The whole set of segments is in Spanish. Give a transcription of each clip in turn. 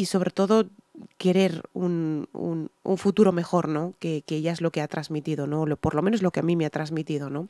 y sobre todo querer un, futuro mejor, ¿no? Que, que, ella es lo que ha transmitido, ¿no? por lo menos lo que a mí me ha transmitido, ¿no?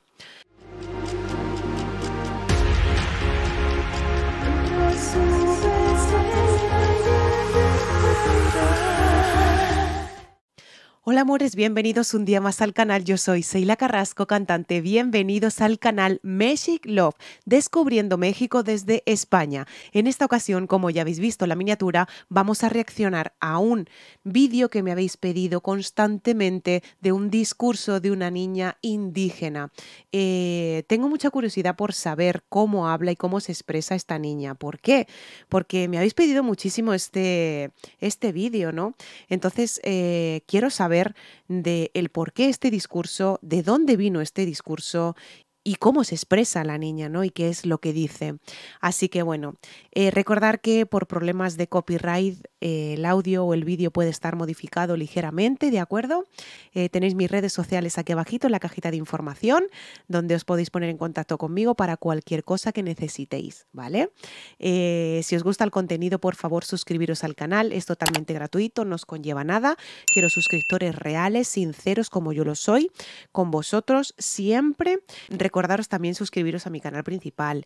Hola amores, bienvenidos un día más al canal. Yo soy Seila Carrasco, cantante. Bienvenidos al canal Magic Love, descubriendo México desde España. En esta ocasión, como ya habéis visto la miniatura, vamos a reaccionar a un vídeo que me habéis pedido constantemente de un discurso de una niña indígena. Eh, tengo mucha curiosidad por saber cómo habla y cómo se expresa esta niña. ¿Por qué? Porque me habéis pedido muchísimo este, este vídeo, ¿no? Entonces, eh, quiero saber ver de el por qué este discurso, de dónde vino este discurso y cómo se expresa la niña, ¿no? Y qué es lo que dice. Así que bueno, eh, recordar que por problemas de copyright eh, el audio o el vídeo puede estar modificado ligeramente, ¿de acuerdo? Eh, tenéis mis redes sociales aquí abajito en la cajita de información, donde os podéis poner en contacto conmigo para cualquier cosa que necesitéis, ¿vale? Eh, si os gusta el contenido, por favor, suscribiros al canal, es totalmente gratuito, no os conlleva nada. Quiero suscriptores reales, sinceros, como yo lo soy, con vosotros siempre. Recordaros también suscribiros a mi canal principal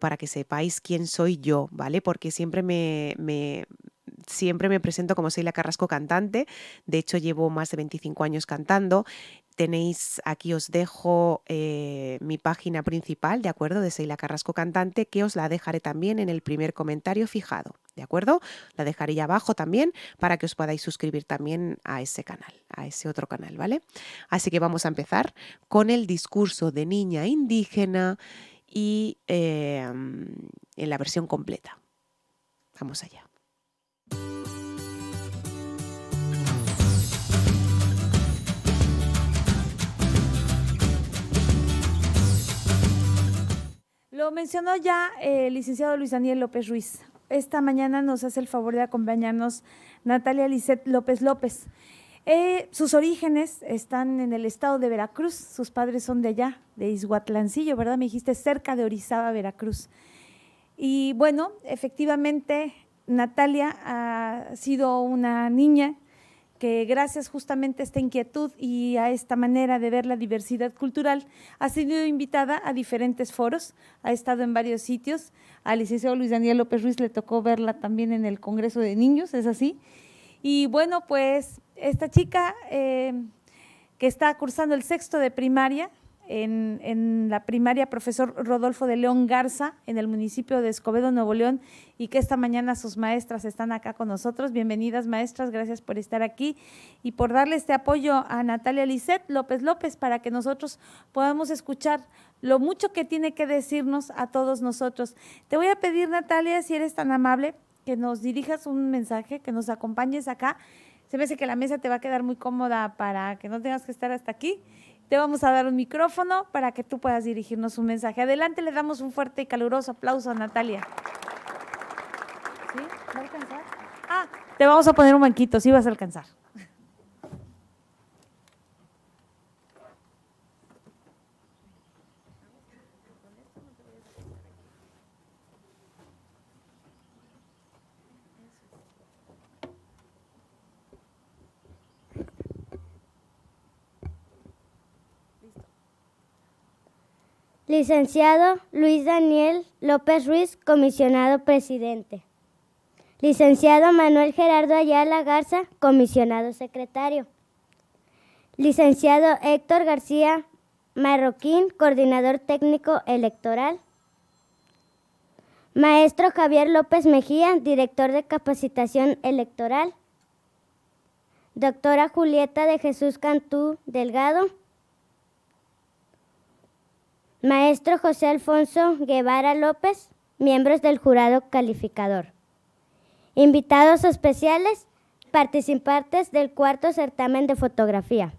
para que sepáis quién soy yo, ¿vale? Porque siempre me siempre me presento como Seila Carrasco cantante, de hecho llevo más de 25 años cantando. Tenéis, aquí os dejo eh, mi página principal, ¿de acuerdo? De Seila Carrasco Cantante, que os la dejaré también en el primer comentario fijado, ¿de acuerdo? La dejaré abajo también para que os podáis suscribir también a ese canal, a ese otro canal, ¿vale? Así que vamos a empezar con el discurso de niña indígena y em, en la versión completa. Vamos allá. Lo mencionó ya eh, el licenciado Luis Daniel López Ruiz. Esta mañana nos hace el favor de acompañarnos Natalia Lisset López López. Eh, sus orígenes están en el estado de Veracruz, sus padres son de allá, de Izhuatlancillo, ¿verdad? Me dijiste cerca de Orizaba, Veracruz. Y bueno, efectivamente, Natalia ha sido una niña que gracias justamente a esta inquietud y a esta manera de ver la diversidad cultural, ha sido invitada a diferentes foros, ha estado en varios sitios. Al licenciado Luis Daniel López Ruiz le tocó verla también en el Congreso de Niños, es así. Y bueno, pues esta chica eh, que está cursando el sexto de primaria, en, la primaria profesor Rodolfo de León Garza, en el municipio de Escobedo, Nuevo León, y que esta mañana sus maestras están acá con nosotros. Bienvenidas, maestras, gracias por estar aquí y por darle este apoyo a Natalia Lisset López López para que nosotros podamos escuchar lo mucho que tiene que decirnos a todos nosotros. Te voy a pedir, Natalia, si eres tan amable, que nos dirijas un mensaje, que nos acompañes acá. Se me hace que la mesa te va a quedar muy cómoda para que no tengas que estar hasta aquí te vamos a dar un micrófono para que tú puedas dirigirnos un mensaje. Adelante, le damos un fuerte y caluroso aplauso a Natalia. ¿Sí? ¿Va a alcanzar? Ah, te vamos a poner un banquito, sí vas a alcanzar. Licenciado Luis Daniel López Ruiz, comisionado presidente. Licenciado Manuel Gerardo Ayala Garza, comisionado secretario. Licenciado Héctor García Marroquín, coordinador técnico electoral. Maestro Javier López Mejía, director de capacitación electoral. Doctora Julieta de Jesús Cantú Delgado, Maestro José Alfonso Guevara López, miembros del jurado calificador. Invitados especiales, participantes del cuarto certamen de fotografía.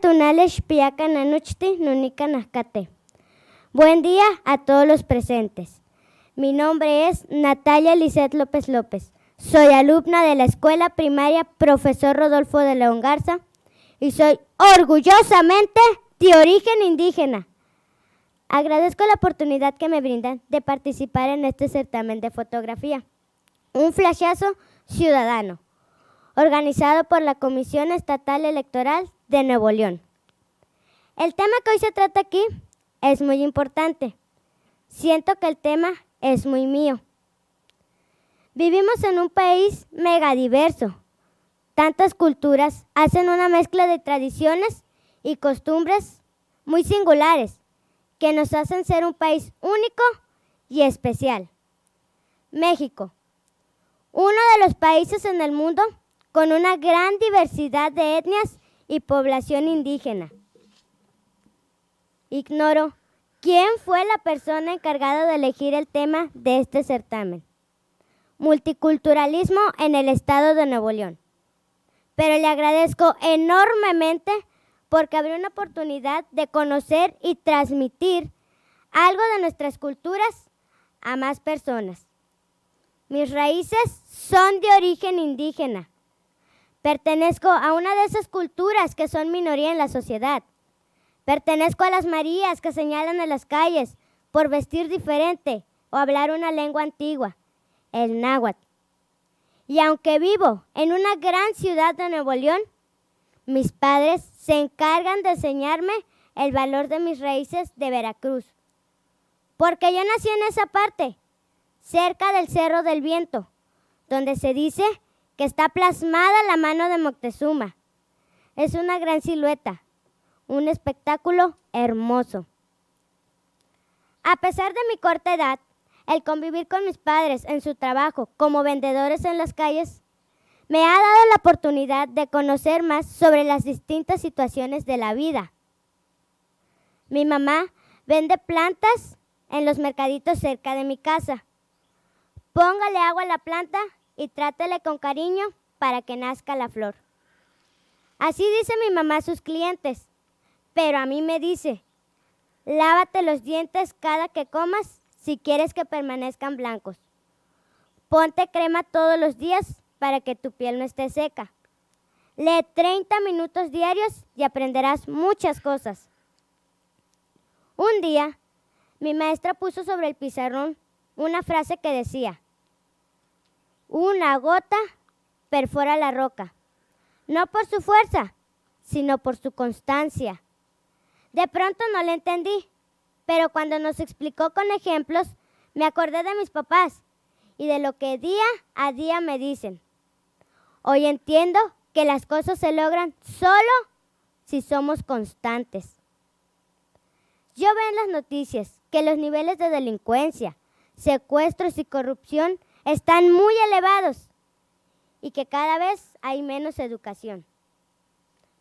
tunales Buen día a todos los presentes. Mi nombre es Natalia Lizeth López López. Soy alumna de la Escuela Primaria Profesor Rodolfo de León Garza y soy orgullosamente de origen indígena. Agradezco la oportunidad que me brindan de participar en este certamen de fotografía. Un flashazo ciudadano, organizado por la Comisión Estatal Electoral de Nuevo León. El tema que hoy se trata aquí es muy importante. Siento que el tema es muy mío. Vivimos en un país megadiverso. Tantas culturas hacen una mezcla de tradiciones y costumbres muy singulares que nos hacen ser un país único y especial. México, uno de los países en el mundo con una gran diversidad de etnias y población indígena. Ignoro quién fue la persona encargada de elegir el tema de este certamen. Multiculturalismo en el estado de Nuevo León. Pero le agradezco enormemente porque abrió una oportunidad de conocer y transmitir algo de nuestras culturas a más personas. Mis raíces son de origen indígena. Pertenezco a una de esas culturas que son minoría en la sociedad. Pertenezco a las Marías que señalan en las calles por vestir diferente o hablar una lengua antigua, el náhuatl. Y aunque vivo en una gran ciudad de Nuevo León, mis padres se encargan de enseñarme el valor de mis raíces de Veracruz. Porque yo nací en esa parte, cerca del Cerro del Viento, donde se dice que está plasmada la mano de Moctezuma. Es una gran silueta, un espectáculo hermoso. A pesar de mi corta edad, el convivir con mis padres en su trabajo como vendedores en las calles me ha dado la oportunidad de conocer más sobre las distintas situaciones de la vida. Mi mamá vende plantas en los mercaditos cerca de mi casa. Póngale agua a la planta y trátele con cariño para que nazca la flor. Así dice mi mamá a sus clientes, pero a mí me dice, lávate los dientes cada que comas si quieres que permanezcan blancos. Ponte crema todos los días para que tu piel no esté seca. Lee 30 minutos diarios y aprenderás muchas cosas. Un día, mi maestra puso sobre el pizarrón una frase que decía, una gota perfora la roca, no por su fuerza, sino por su constancia. De pronto no la entendí, pero cuando nos explicó con ejemplos, me acordé de mis papás y de lo que día a día me dicen. Hoy entiendo que las cosas se logran solo si somos constantes. Yo veo en las noticias que los niveles de delincuencia, secuestros y corrupción están muy elevados y que cada vez hay menos educación.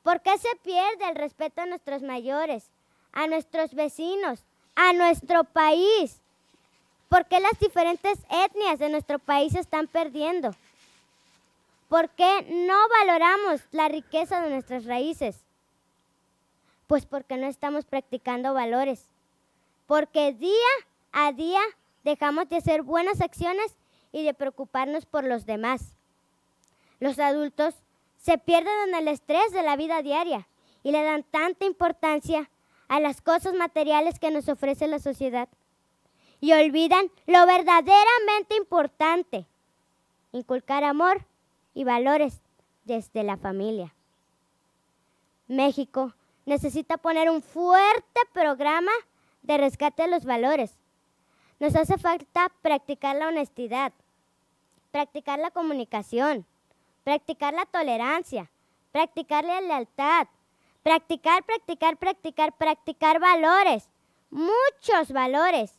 ¿Por qué se pierde el respeto a nuestros mayores, a nuestros vecinos, a nuestro país? ¿Por qué las diferentes etnias de nuestro país se están perdiendo? ¿Por qué no valoramos la riqueza de nuestras raíces? Pues porque no estamos practicando valores. Porque día a día dejamos de hacer buenas acciones y de preocuparnos por los demás. Los adultos se pierden en el estrés de la vida diaria y le dan tanta importancia a las cosas materiales que nos ofrece la sociedad y olvidan lo verdaderamente importante, inculcar amor y valores desde la familia. México necesita poner un fuerte programa de rescate de los valores. Nos hace falta practicar la honestidad, practicar la comunicación, practicar la tolerancia, practicar la lealtad, practicar, practicar, practicar, practicar valores, muchos valores,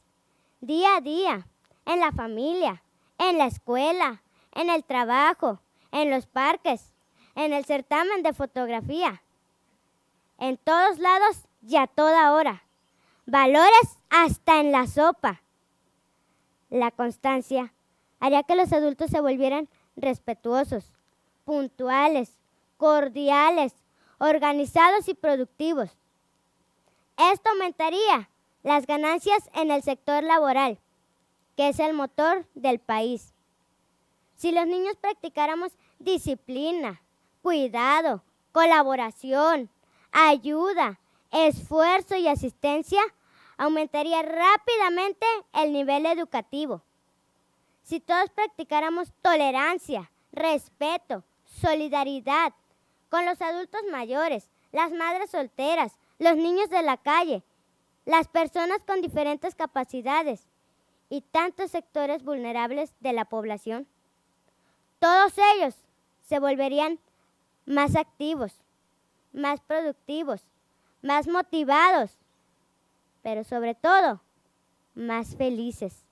día a día, en la familia, en la escuela, en el trabajo, en los parques, en el certamen de fotografía, en todos lados y a toda hora. Valores hasta en la sopa. La constancia haría que los adultos se volvieran respetuosos, puntuales, cordiales, organizados y productivos. Esto aumentaría las ganancias en el sector laboral, que es el motor del país. Si los niños practicáramos disciplina, cuidado, colaboración, ayuda, esfuerzo y asistencia, aumentaría rápidamente el nivel educativo. Si todos practicáramos tolerancia, respeto, solidaridad con los adultos mayores, las madres solteras, los niños de la calle, las personas con diferentes capacidades y tantos sectores vulnerables de la población. Todos ellos se volverían más activos, más productivos, más motivados, pero sobre todo, más felices.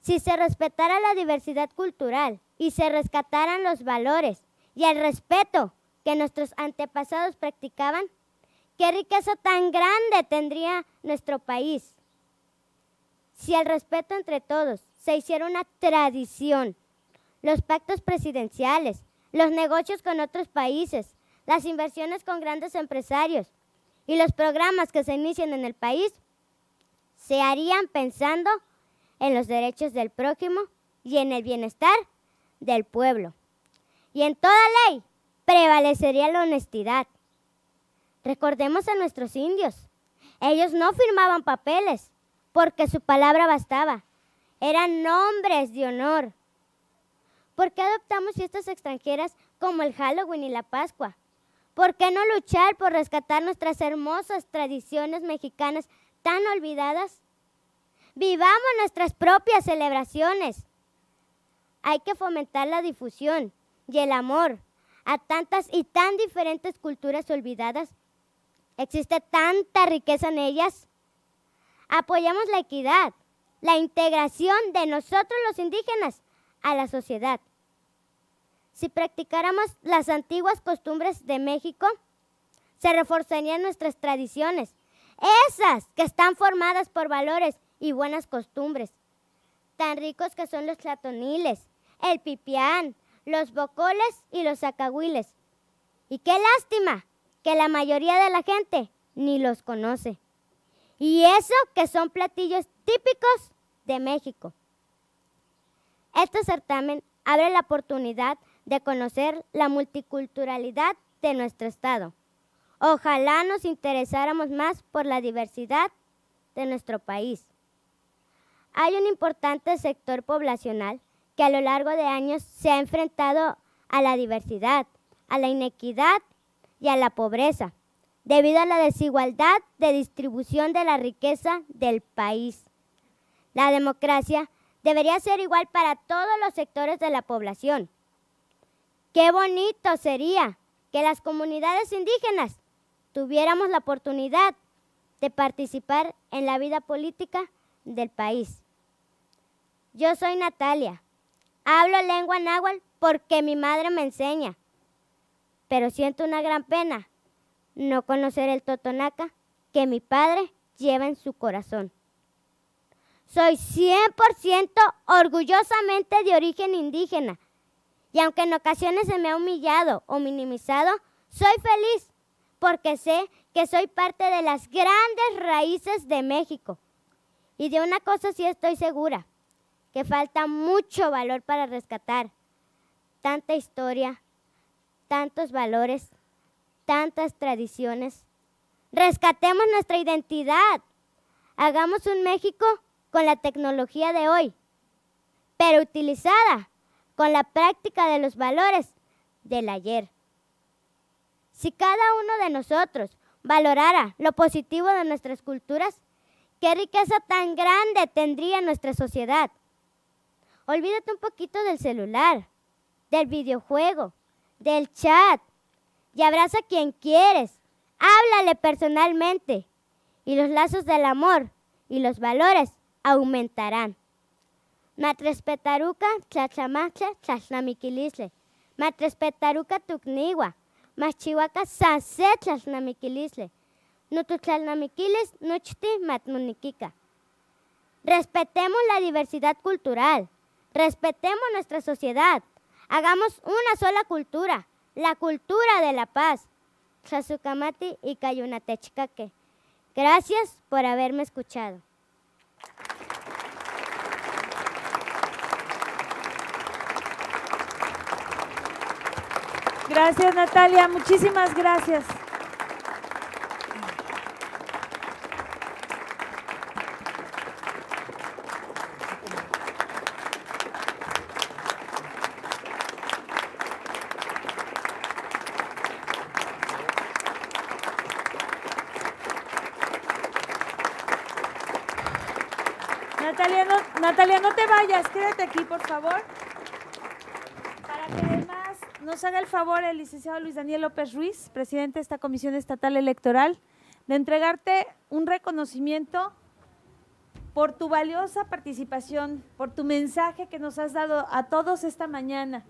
Si se respetara la diversidad cultural y se rescataran los valores y el respeto que nuestros antepasados practicaban, qué riqueza tan grande tendría nuestro país. Si el respeto entre todos se hiciera una tradición los pactos presidenciales, los negocios con otros países, las inversiones con grandes empresarios y los programas que se inician en el país se harían pensando en los derechos del prójimo y en el bienestar del pueblo. Y en toda ley prevalecería la honestidad. Recordemos a nuestros indios. Ellos no firmaban papeles porque su palabra bastaba. Eran nombres de honor ¿Por qué adoptamos fiestas extranjeras como el Halloween y la Pascua? ¿Por qué no luchar por rescatar nuestras hermosas tradiciones mexicanas tan olvidadas? Vivamos nuestras propias celebraciones. Hay que fomentar la difusión y el amor a tantas y tan diferentes culturas olvidadas. Existe tanta riqueza en ellas. Apoyamos la equidad, la integración de nosotros los indígenas a la sociedad. Si practicáramos las antiguas costumbres de México, se reforzarían nuestras tradiciones, esas que están formadas por valores y buenas costumbres, tan ricos que son los platoniles, el pipián, los bocoles y los acahuiles, Y qué lástima que la mayoría de la gente ni los conoce. Y eso que son platillos típicos de México. Este certamen abre la oportunidad de conocer la multiculturalidad de nuestro Estado. Ojalá nos interesáramos más por la diversidad de nuestro país. Hay un importante sector poblacional que a lo largo de años se ha enfrentado a la diversidad, a la inequidad y a la pobreza, debido a la desigualdad de distribución de la riqueza del país. La democracia debería ser igual para todos los sectores de la población. Qué bonito sería que las comunidades indígenas tuviéramos la oportunidad de participar en la vida política del país. Yo soy Natalia. Hablo lengua náhuatl porque mi madre me enseña. Pero siento una gran pena no conocer el totonaca que mi padre lleva en su corazón. Soy 100% orgullosamente de origen indígena. Y aunque en ocasiones se me ha humillado o minimizado, soy feliz porque sé que soy parte de las grandes raíces de México. Y de una cosa sí estoy segura, que falta mucho valor para rescatar tanta historia, tantos valores, tantas tradiciones. Rescatemos nuestra identidad. Hagamos un México con la tecnología de hoy, pero utilizada con la práctica de los valores del ayer. Si cada uno de nosotros valorara lo positivo de nuestras culturas, qué riqueza tan grande tendría nuestra sociedad. Olvídate un poquito del celular, del videojuego, del chat y abraza a quien quieres. Háblale personalmente y los lazos del amor y los valores aumentarán. Matrespetaruca, chachamacha tlachnamiquilisle. Matrespetaruca tukniwa, Machihuaca sase tlachnamiquilisle. No chti Respetemos la diversidad cultural. Respetemos nuestra sociedad. Hagamos una sola cultura, la cultura de la paz. Tlasukamati y Cayunatechcaque. Gracias por haberme escuchado. Gracias Natalia, muchísimas gracias. Natalia, no, Natalia, no te vayas, quédate aquí, por favor nos haga el favor el licenciado Luis Daniel López Ruiz, presidente de esta Comisión Estatal Electoral, de entregarte un reconocimiento por tu valiosa participación, por tu mensaje que nos has dado a todos esta mañana,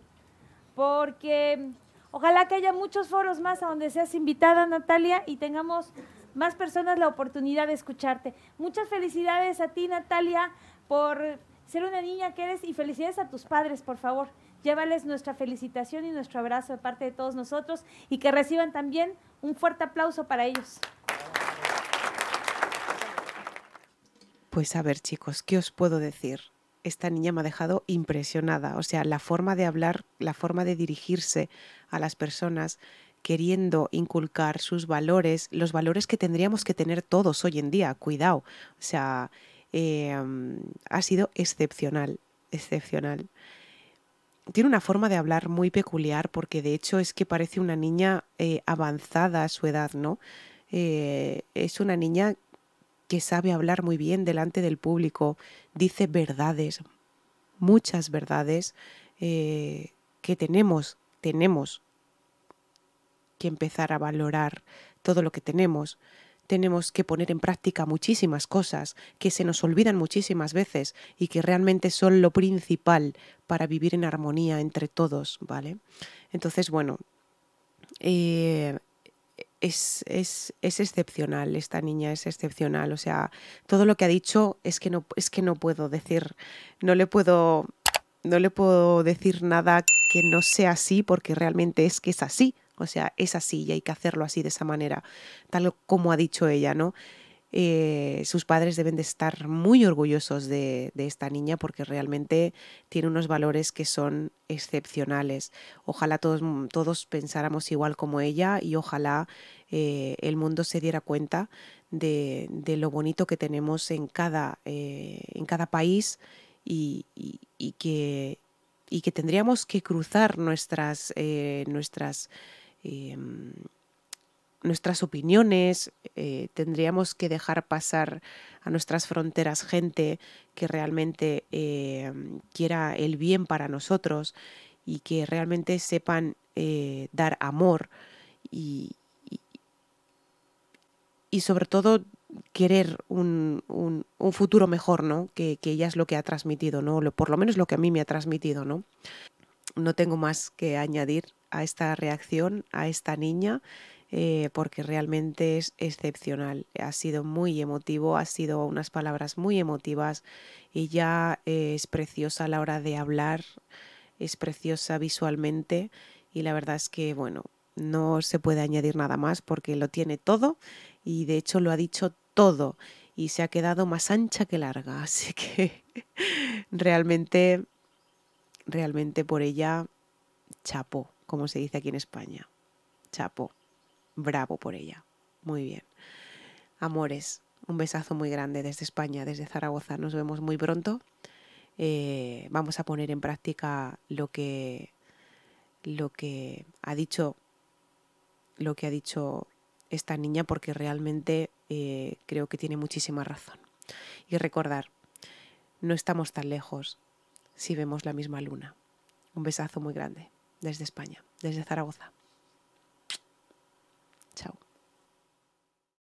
porque ojalá que haya muchos foros más a donde seas invitada, Natalia, y tengamos más personas la oportunidad de escucharte. Muchas felicidades a ti, Natalia, por ser una niña que eres y felicidades a tus padres, por favor. Llévales nuestra felicitación y nuestro abrazo de parte de todos nosotros y que reciban también un fuerte aplauso para ellos. Pues a ver chicos, ¿qué os puedo decir? Esta niña me ha dejado impresionada, o sea, la forma de hablar, la forma de dirigirse a las personas, queriendo inculcar sus valores, los valores que tendríamos que tener todos hoy en día, cuidado. O sea, eh, ha sido excepcional, excepcional tiene una forma de hablar muy peculiar porque de hecho es que parece una niña eh, avanzada a su edad, ¿no? Eh, es una niña que sabe hablar muy bien delante del público, dice verdades, muchas verdades eh, que tenemos, tenemos que empezar a valorar todo lo que tenemos tenemos que poner en práctica muchísimas cosas que se nos olvidan muchísimas veces y que realmente son lo principal para vivir en armonía entre todos, ¿vale? Entonces, bueno, eh, es, es, excepcional, esta niña es excepcional. O sea, todo lo que ha dicho es que no, es que no puedo decir, no le puedo, no le puedo decir nada que no sea así, porque realmente es que es así. O sea, es así y hay que hacerlo así, de esa manera, tal como ha dicho ella, ¿no? Eh, sus padres deben de estar muy orgullosos de, esta niña porque realmente tiene unos valores que son excepcionales. Ojalá todos, mm, todos pensáramos igual como ella y ojalá eh, el mundo se diera cuenta de, lo bonito que tenemos en cada, eh, en cada país y, y, que, y, que, tendríamos que cruzar nuestras... nuestras Em, nuestras opiniones, eh, tendríamos que dejar pasar a nuestras fronteras gente que realmente em, quiera el bien para nosotros y que realmente sepan eh, dar amor y, y, sobre todo querer un, futuro mejor, ¿no? Que, que, ella es lo que ha transmitido, ¿no? por lo menos lo que a mí me ha transmitido, ¿no? No tengo más que añadir a esta reacción, a esta niña, eh, porque realmente es excepcional. Ha sido muy emotivo, ha sido unas palabras muy emotivas. y ya eh, es preciosa a la hora de hablar, es preciosa visualmente y la verdad es que, bueno, no se puede añadir nada más porque lo tiene todo y de hecho lo ha dicho todo y se ha quedado más ancha que larga, así que realmente, realmente por ella, chapo como se dice aquí en España. Chapo, bravo por ella. Muy bien. Amores, un besazo muy grande desde España, desde Zaragoza. Nos vemos muy pronto. Eh, vamos a poner en práctica lo que, lo que ha dicho lo que ha dicho esta niña porque realmente eh, creo que tiene muchísima razón. Y recordar, no estamos tan lejos si vemos la misma luna. Un besazo muy grande desde España, desde Zaragoza.